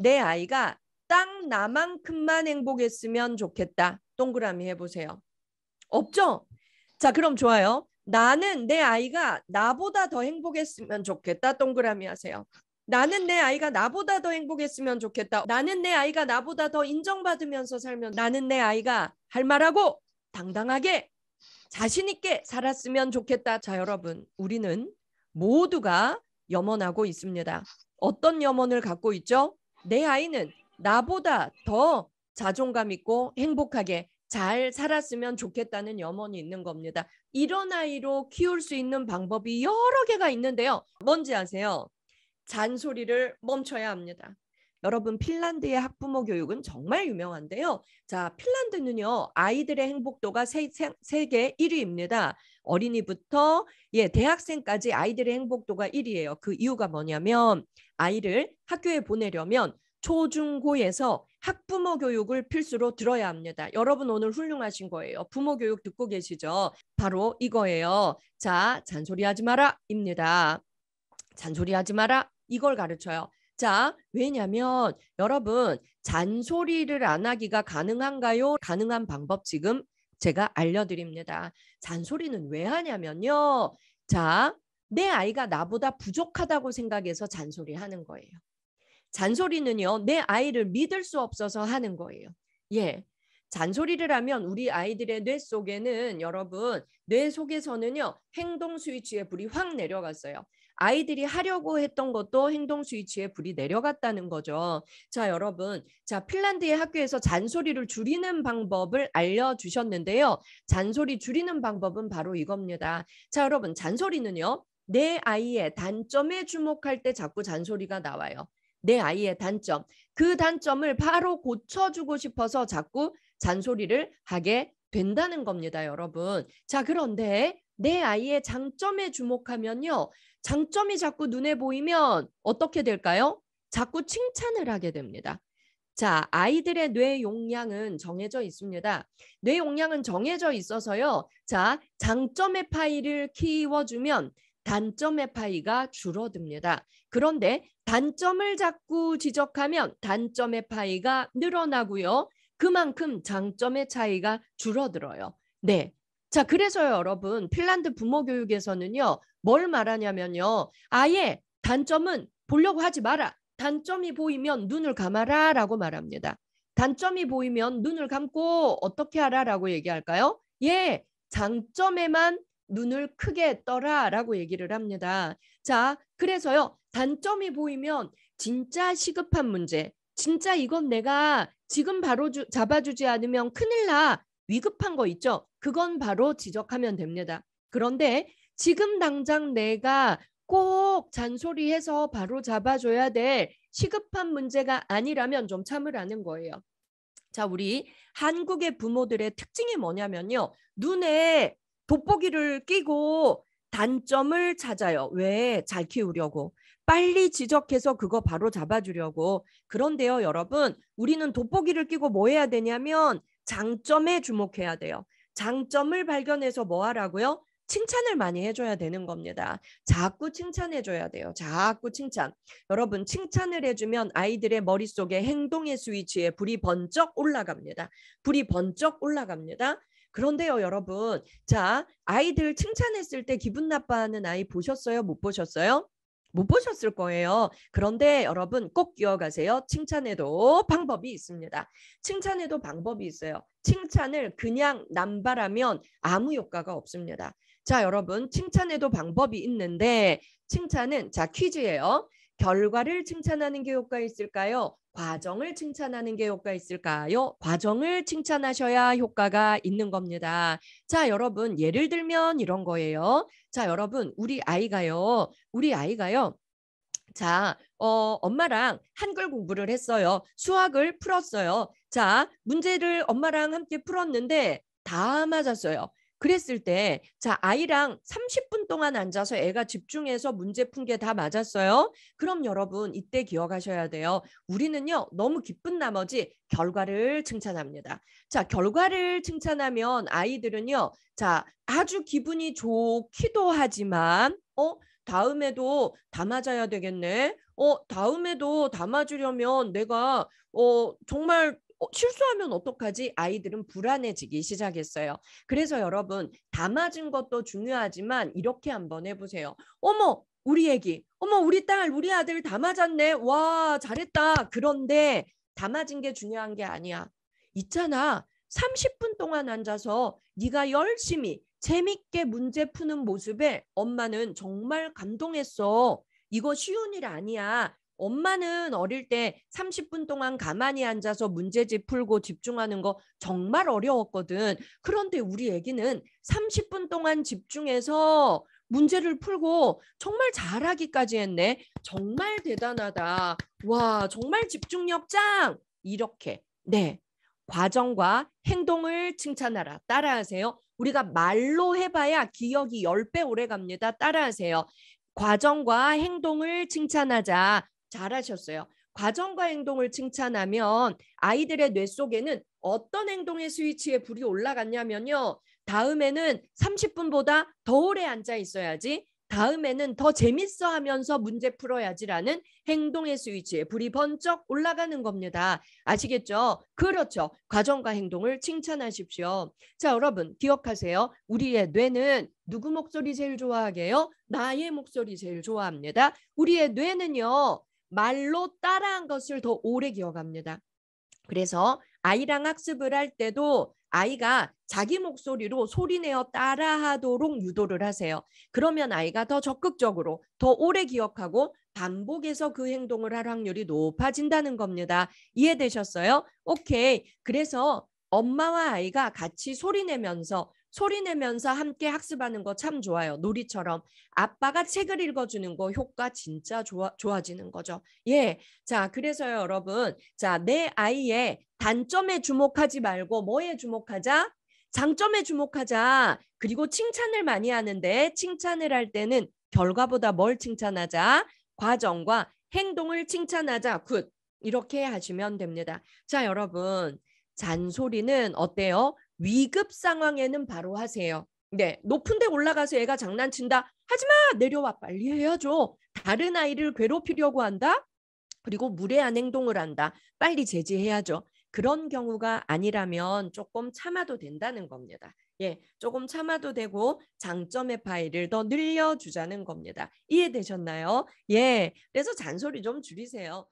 내 아이가 딱 나만큼만 행복했으면 좋겠다. 동그라미 해보세요. 없죠? 자, 그럼 좋아요. 나는 내 아이가 나보다 더 행복했으면 좋겠다. 동그라미 하세요. 나는 내 아이가 나보다 더 행복했으면 좋겠다. 나는 내 아이가 나보다 더 인정받으면서 살면 나는 내 아이가 할 말하고 당당하게 자신 있게 살았으면 좋겠다. 자, 여러분, 우리는 모두가 염원하고 있습니다. 어떤 염원을 갖고 있죠? 내 아이는 나보다 더 자존감 있고 행복하게 잘 살았으면 좋겠다는 염원이 있는 겁니다. 이런 아이로 키울 수 있는 방법이 여러 개가 있는데요. 뭔지 아세요? 잔소리를 멈춰야 합니다. 여러분 핀란드의 학부모 교육은 정말 유명한데요. 자, 핀란드는요. 아이들의 행복도가 세, 세, 세계 1위입니다. 어린이부터 예, 대학생까지 아이들의 행복도가 1위예요. 그 이유가 뭐냐면 아이를 학교에 보내려면 초중고에서 학부모 교육을 필수로 들어야 합니다. 여러분 오늘 훌륭하신 거예요. 부모 교육 듣고 계시죠? 바로 이거예요. 자, 잔소리하지 마라 입니다. 잔소리하지 마라 이걸 가르쳐요. 자, 왜냐면 여러분 잔소리를 안 하기가 가능한가요? 가능한 방법 지금 제가 알려드립니다. 잔소리는 왜 하냐면요. 자, 내 아이가 나보다 부족하다고 생각해서 잔소리 하는 거예요. 잔소리는요, 내 아이를 믿을 수 없어서 하는 거예요. 예, 잔소리를 하면 우리 아이들의 뇌 속에는 여러분 뇌 속에서는요 행동 스위치에 불이 확 내려갔어요. 아이들이 하려고 했던 것도 행동 스위치에 불이 내려갔다는 거죠. 자, 여러분. 자, 핀란드의 학교에서 잔소리를 줄이는 방법을 알려주셨는데요. 잔소리 줄이는 방법은 바로 이겁니다. 자, 여러분. 잔소리는요. 내 아이의 단점에 주목할 때 자꾸 잔소리가 나와요. 내 아이의 단점. 그 단점을 바로 고쳐주고 싶어서 자꾸 잔소리를 하게 된다는 겁니다, 여러분. 자, 그런데 내 아이의 장점에 주목하면요. 장점이 자꾸 눈에 보이면 어떻게 될까요? 자꾸 칭찬을 하게 됩니다. 자, 아이들의 뇌 용량은 정해져 있습니다. 뇌 용량은 정해져 있어서요. 자, 장점의 파이를 키워주면 단점의 파이가 줄어듭니다. 그런데 단점을 자꾸 지적하면 단점의 파이가 늘어나고요. 그만큼 장점의 차이가 줄어들어요. 네. 자, 그래서 여러분, 핀란드 부모 교육에서는요, 뭘 말하냐면요, 아예 단점은 보려고 하지 마라. 단점이 보이면 눈을 감아라 라고 말합니다. 단점이 보이면 눈을 감고 어떻게 하라 라고 얘기할까요? 예, 장점에만 눈을 크게 떠라 라고 얘기를 합니다. 자, 그래서요, 단점이 보이면 진짜 시급한 문제, 진짜 이건 내가 지금 바로 주, 잡아주지 않으면 큰일 나 위급한 거 있죠. 그건 바로 지적하면 됩니다. 그런데 지금 당장 내가 꼭 잔소리해서 바로 잡아줘야 될 시급한 문제가 아니라면 좀 참으라는 거예요. 자, 우리 한국의 부모들의 특징이 뭐냐면요. 눈에 돋보기를 끼고 단점을 찾아요. 왜? 잘 키우려고. 빨리 지적해서 그거 바로 잡아주려고. 그런데요, 여러분, 우리는 돋보기를 끼고 뭐 해야 되냐면 장점에 주목해야 돼요. 장점을 발견해서 뭐 하라고요? 칭찬을 많이 해줘야 되는 겁니다. 자꾸 칭찬해줘야 돼요. 자꾸 칭찬. 여러분, 칭찬을 해주면 아이들의 머릿속에 행동의 스위치에 불이 번쩍 올라갑니다. 불이 번쩍 올라갑니다. 그런데요, 여러분. 자, 아이들 칭찬했을 때 기분 나빠하는 아이 보셨어요? 못 보셨어요? 못 보셨을 거예요. 그런데 여러분 꼭 기억하세요. 칭찬에도 방법이 있습니다. 칭찬에도 방법이 있어요. 칭찬을 그냥 남발하면 아무 효과가 없습니다. 자, 여러분 칭찬에도 방법이 있는데 칭찬은 자 퀴즈예요. 결과를 칭찬하는 게 효과 있을까요? 과정을 칭찬하는 게 효과 있을까요? 과정을 칭찬하셔야 효과가 있는 겁니다. 자, 여러분, 예를 들면 이런 거예요. 자, 여러분, 우리 아이가요. 우리 아이가요. 자, 어, 엄마랑 한글 공부를 했어요. 수학을 풀었어요. 자, 문제를 엄마랑 함께 풀었는데 다 맞았어요. 그랬을 때, 자, 아이랑 30분 동안 앉아서 애가 집중해서 문제 푼 게 다 맞았어요? 그럼 여러분, 이때 기억하셔야 돼요. 우리는요, 너무 기쁜 나머지 결과를 칭찬합니다. 자, 결과를 칭찬하면 아이들은요, 자, 아주 기분이 좋기도 하지만, 어, 다음에도 다 맞아야 되겠네. 어, 다음에도 다 맞으려면 내가 어, 정말 실수하면 어, 어떡하지? 아이들은 불안해지기 시작했어요. 그래서 여러분 담아은 것도 중요하지만 이렇게 한번 해보세요. 어머 우리 애기 어머 우리 딸 우리 아들 다 맞았네 와 잘했다 그런데 다 맞은 게 중요한 게 아니야 있잖아 30분 동안 앉아서 네가 열심히 재밌게 문제 푸는 모습에 엄마는 정말 감동했어 이거 쉬운 일 아니야 엄마는 어릴 때 30분 동안 가만히 앉아서 문제집 풀고 집중하는 거 정말 어려웠거든. 그런데 우리 애기는 30분 동안 집중해서 문제를 풀고 정말 잘하기까지 했네. 정말 대단하다. 와, 정말 집중력 짱! 이렇게. 네. 과정과 행동을 칭찬하라. 따라하세요. 우리가 말로 해봐야 기억이 10배 오래 갑니다. 따라하세요. 과정과 행동을 칭찬하자. 잘하셨어요. 과정과 행동을 칭찬하면 아이들의 뇌 속에는 어떤 행동의 스위치에 불이 올라갔냐면요. 다음에는 30분보다 더 오래 앉아 있어야지. 다음에는 더 재밌어 하면서 문제 풀어야지라는 행동의 스위치에 불이 번쩍 올라가는 겁니다. 아시겠죠? 그렇죠. 과정과 행동을 칭찬하십시오. 자, 여러분 기억하세요. 우리의 뇌는 누구 목소리 제일 좋아하게요? 나의 목소리 제일 좋아합니다. 우리의 뇌는요. 말로 따라한 것을 더 오래 기억합니다. 그래서 아이랑 학습을 할 때도 아이가 자기 목소리로 소리내어 따라하도록 유도를 하세요. 그러면 아이가 더 적극적으로 더 오래 기억하고 반복해서 그 행동을 할 확률이 높아진다는 겁니다. 이해되셨어요? 오케이. 그래서 엄마와 아이가 같이 소리내면서 소리 내면서 함께 학습하는 거 참 좋아요. 놀이처럼 아빠가 책을 읽어주는 거 효과 진짜 좋아, 좋아지는 거죠. 예. 자, 그래서요, 여러분. 자, 내 아이의 단점에 주목하지 말고 뭐에 주목하자? 장점에 주목하자. 그리고 칭찬을 많이 하는데 칭찬을 할 때는 결과보다 뭘 칭찬하자? 과정과 행동을 칭찬하자. 굿. 이렇게 하시면 됩니다. 자, 여러분. 잔소리는 어때요? 위급 상황에는 바로 하세요. 네, 높은 데 올라가서 애가 장난친다. 하지마! 내려와 빨리 해야죠. 다른 아이를 괴롭히려고 한다? 그리고 무례한 행동을 한다. 빨리 제지해야죠. 그런 경우가 아니라면 조금 참아도 된다는 겁니다. 예, 조금 참아도 되고 장점의 파일을 더 늘려주자는 겁니다. 이해되셨나요? 예, 그래서 잔소리 좀 줄이세요.